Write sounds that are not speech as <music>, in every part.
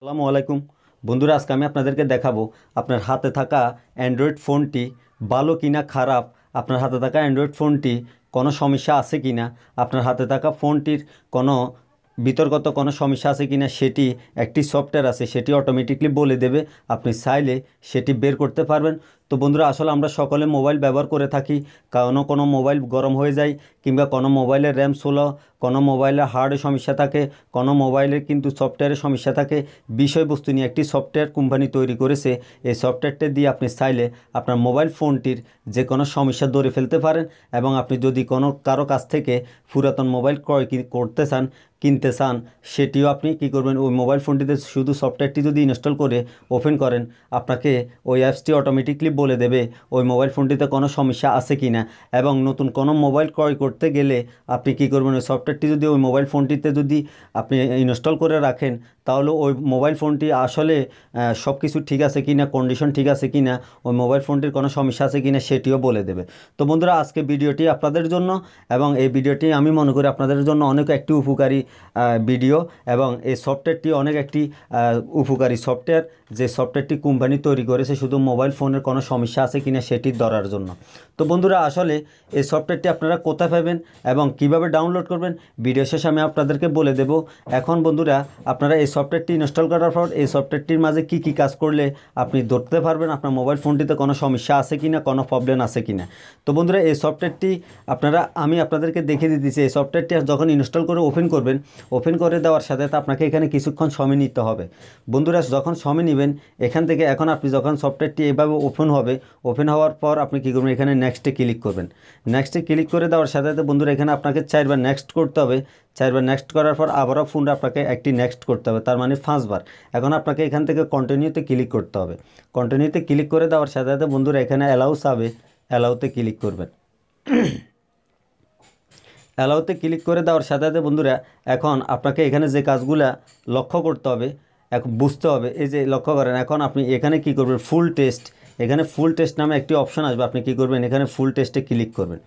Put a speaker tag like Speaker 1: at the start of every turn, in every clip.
Speaker 1: আসসালামু আলাইকুম বন্ধুরা আজকে আমি আপনাদেরকে দেখাবো আপনার হাতে থাকা অ্যান্ড্রয়েড ফোনটি ভালো কিনা খারাপ আপনার হাতে থাকা অ্যান্ড্রয়েড ফোনটি কোনো সমস্যা আছে কিনা আপনার হাতে থাকা ফোনটির কোনো বিতর্কত কোনো সমস্যা আছে কি না সেটি একটি সফটওয়্যার আছে সেটি অটোমেটিকলি বলে দেবে আপনি চাইলে সেটি বের করতে পারবেন তো বন্ধুরা আসলে আমরা সকলে মোবাইল ব্যবহার করে থাকি কোনো কোনো মোবাইল গরম হয়ে যায় কিংবা কোনো মোবাইলের র্যাম ষোলো কোনো মোবাইলের হার্ডে সমস্যা থাকে কোনো মোবাইলের কিন্তু সফটওয়্যারের সমস্যা থাকে বিষয়বস্তু নিয়ে একটি সফটওয়্যার কোম্পানি তৈরি করেছে এই সফটওয়্যারটি দিয়ে আপনি চাইলে আপনার মোবাইল ফোনটির যে কোনো সমস্যা ধরে ফেলতে পারেন এবং আপনি যদি কোনো কারো কাছ থেকে পুরাতন মোবাইল ক্রয় করতে চান কিনতে চান সেটিও আপনি কি করবেন ওই মোবাইল ফোনটিতে শুধু সফটওয়্যারটি যদি ইনস্টল করে ওপেন করেন আপনাকে ওই অ্যাপসটি অটোমেটিকলি বলে দেবে ওই মোবাইল ফোনটিতে কোনো সমস্যা আছে কি না এবং নতুন কোনো মোবাইল ক্রয় করতে গেলে আপনি কী করবেন ওই সফটওয়্যারটি যদি ওই মোবাইল ফোনটিতে যদি আপনি ইনস্টল করে রাখেন তাহলে ওই মোবাইল ফোনটি আসলে সব কিছু ঠিক আছে কি না কন্ডিশন ঠিক আছে কি না ওই মোবাইল ফোনটির কোনো সমস্যা আছে কি না সেটিও বলে দেবে তো বন্ধুরা আজকে ভিডিওটি আপনাদের জন্য এবং এই ভিডিওটি আমি মনে করি আপনাদের জন্য অনেক একটি উপকারী ভিডিও এবং এই সফটওয়্যারটি অনেক একটি উপকারী সফটওয়্যার যে সফটওয়্যারটি কোম্পানি তৈরি করেছে শুধু মোবাইল ফোনের কোনো সমস্যা আছে কি না সেটি ধরার জন্য তো বন্ধুরা আসলে এই সফটওয়্যারটি আপনারা কোথায় পাবেন এবং কিভাবে ডাউনলোড করবেন ভিডিও শেষে আমি আপনাদেরকে বলে দেব এখন বন্ধুরা আপনারা এই সফটওয়্যারটি ইনস্টল করার পর এই সফটওয়্যারটির মাঝে কি কি কাজ করলে আপনি ধরতে পারবেন আপনার মোবাইল ফোনটিতে কোনো সমস্যা আছে কি না কোনো প্রবলেম আছে কি না তো বন্ধুরা এই সফটওয়্যারটি আপনারা আমি আপনাদেরকে দেখিয়ে দিতেছি এই সফটওয়্যারটি যখন ইনস্টল করে ওপেন করবেন ওপেন করে দেওয়ার সাথে সাথে আপনাকে এখানে কিছুক্ষণ সময় নিতে হবে বন্ধুরা যখন সময় নেবেন এখান থেকে এখন আপনি যখন সফটওয়্যারটি এভাবে ওপেন হবে ওপেন হওয়ার পর আপনি কী করবেন এখানে নেক্সটে ক্লিক করবেন নেক্সটে ক্লিক করে দেওয়ার সাথে সাথে বন্ধুরা এখানে আপনাকে চারবার নেক্সট করতে হবে চারবার নেক্সট করার পর আবারও ফোন আপনাকে একটি নেক্সট করতে হবে তার মানে পাঁচবার এখন আপনাকে এখান থেকে কন্টিনিউতে ক্লিক করতে হবে কন্টিনিউতে ক্লিক করে দেওয়ার সাথে সাথে বন্ধুরা এখানে অ্যালাউ হবে অ্যালাউতে ক্লিক করবেন অ্যালাউতে <coughs> ক্লিক করে দেওয়ার সাথে সাথে বন্ধুরা এখন আপনাকে এখানে যে কাজগুলা লক্ষ্য করতে হবে এখন বুঝতে হবে এই যে লক্ষ্য করেন এখন আপনি এখানে কি করবেন ফুল টেস্ট এখানে ফুল টেস্ট নামে একটি অপশান আসবে আপনি কি করবেন এখানে ফুল টেস্টে ক্লিক করবেন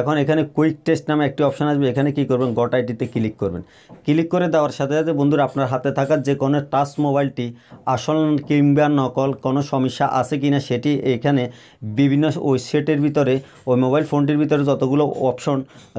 Speaker 1: এখন এখানে কুইক টেস্ট নামে একটি অপশান আসবে এখানে কি করবেন গট আইটিতে ক্লিক করবেন ক্লিক করে দেওয়ার সাথে সাথে বন্ধুরা আপনার হাতে থাকা যে কোনো টাচ মোবাইলটি আসল কিংবা নকল কোনো সমস্যা আছে কি না সেটি এখানে বিভিন্ন সেটের ভিতরে ওই মোবাইল ফোনটির ভিতরে যতগুলো অপশন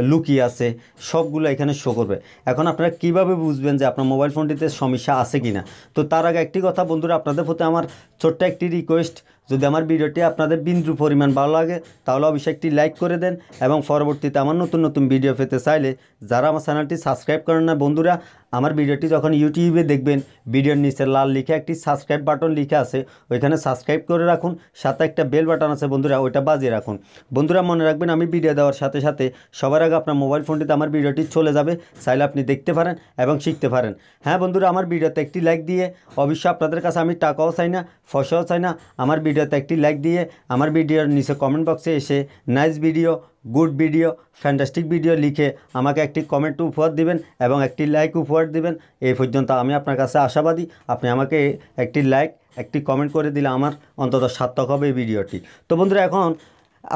Speaker 1: লুকিয়ে আছে সবগুলো এখানে শো করবে এখন আপনারা কিভাবে বুঝবেন যে আপনার মোবাইল ফোনটিতে সমস্যা আছে কি না তো তার আগে একটি কথা বন্ধুরা আপনাদের প্রতি আমার ছোট্ট একটি রিকোয়েস্ট যদি আমার আমার ভিডিওটি আপনাদের বিন্দু পরিমাণ ভালো লাগে তাহলে অবশ্যই একটি লাইক করে দেন এবং পরবর্তীতে আমার নতুন নতুন ভিডিও পেতে চাইলে যারা আমার চ্যানেলটি সাবস্ক্রাইব করেন না বন্ধুরা আমার ভিডিওটি যখন ইউটিউবে দেখবেন ভিডিওর নিচে লাল লিখে একটি সাবস্ক্রাইব বাটন লিখে আছে ওইখানে সাবস্ক্রাইব করে রাখুন সাথে একটা বেল বাটন আছে বন্ধুরা ওইটা বাজিয়ে রাখুন বন্ধুরা মনে রাখবেন আমি ভিডিও দেওয়ার সাথে সাথে সবার আগে আপনার মোবাইল ফোনটিতে আমার ভিডিওটি চলে যাবে চাইলে আপনি দেখতে পারেন এবং শিখতে পারেন হ্যাঁ বন্ধুরা আমার ভিডিওতে একটি লাইক দিয়ে অবশ্যই আপনাদের কাছে আমি টাকাও চাই না ফসাও চাই না আমার ভিডিওতে একটি লাইক দিয়ে আমার ভিডিওর নিচে কমেন্ট বক্সে এসে nice video good video fantastic video লিখে আমাকে একটি কমেন্ট উপহার দিবেন এবং একটি লাইক উপহার দিবেন এই পর্যন্ত আমি আপনার কাছে আশাবাদী আপনি আমাকে একটি লাইক একটি কমেন্ট করে দিলে আমার অন্তত সার্থক হবে এই ভিডিওটি তো বন্ধুরা এখন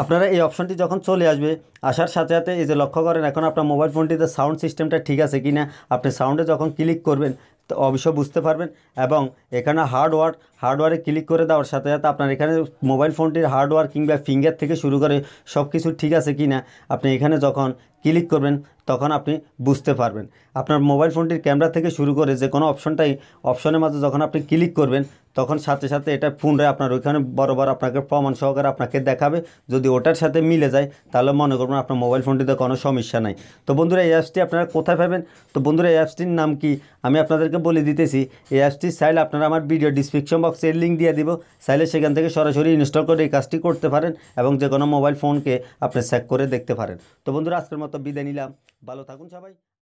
Speaker 1: আপনারা এই অপশনটি যখন চলে আসবে আসার সাথে সাথে এই যে লক্ষ্য করেন এখন আপনার মোবাইল ফোনটিতে সাউন্ড সিস্টেমটা ঠিক আছে কি না আপনি সাউন্ডে যখন ক্লিক করবেন তো অবশ্যই বুঝতে পারবেন এবং এখানে হার্ডওয়্যার হার্ডওয়ারে ক্লিক করে দেওয়ার সাথে সাথে আপনার এখানে মোবাইল ফোনটির হার্ডওয়্যার কিংবা ফিঙ্গার থেকে শুরু করে সব কিছু ঠিক আছে কি না আপনি এখানে যখন ক্লিক করবেন তখন আপনি বুঝতে পারবেন আপনার মোবাইল ফোনটির ক্যামেরা থেকে শুরু করে যে কোনো অপশনটাই অপশনের মাঝে যখন আপনি ক্লিক করবেন তখন সাথে সাথে এটা পুনরায় আপনার ওইখানে বরাবর আপনাকে প্রমাণ সহকারে আপনাকে দেখাবে যদি ওটার সাথে মিলে যায় তাহলে মনে করবেন আপনার মোবাইল ফোনটিতে কোনো সমস্যা নাই তো বন্ধুরা এই অ্যাপসটি আপনারা কোথায় পাবেন তো বন্ধুরা এই অ্যাপসটির নাম কি আমি আপনাদেরকে বলে দিতেছি এই অ্যাপসটি চাইলে আপনারা আমার ভিডিও ডিসক্রিপশন বক্সের লিঙ্ক দিয়ে দিব চাইলে সেখান থেকে সরাসরি ইনস্টল করে এই কাজটি করতে পারেন এবং যে কোনো মোবাইল ফোনকে আপনি চেক করে দেখতে পারেন তো বন্ধুরা আজকের মতো বিদায় নিলাম ভালো থাকুন সবাই